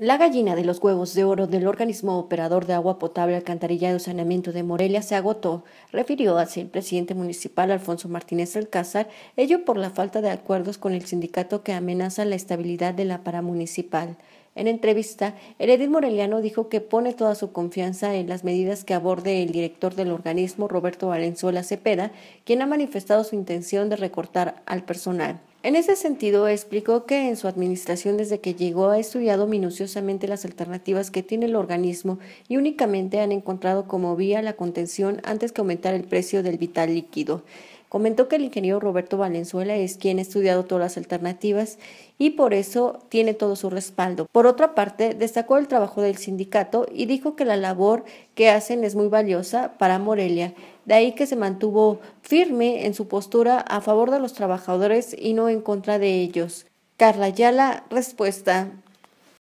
La gallina de los huevos de oro del organismo operador de agua potable, alcantarillado y saneamiento de Morelia se agotó, refirió así el presidente municipal Alfonso Martínez Alcázar, ello por la falta de acuerdos con el sindicato que amenaza la estabilidad de la paramunicipal. En entrevista, el edil moreliano dijo que pone toda su confianza en las medidas que aborde el director del organismo, Roberto Valenzuela Cepeda, quien ha manifestado su intención de recortar al personal. En ese sentido, explicó que en su administración desde que llegó ha estudiado minuciosamente las alternativas que tiene el organismo y únicamente han encontrado como vía la contención antes que aumentar el precio del vital líquido. Comentó que el ingeniero Roberto Valenzuela es quien ha estudiado todas las alternativas y por eso tiene todo su respaldo. Por otra parte, destacó el trabajo del sindicato y dijo que la labor que hacen es muy valiosa para Morelia, de ahí que se mantuvo firme en su postura a favor de los trabajadores y no en contra de ellos. Carla Yala, respuesta.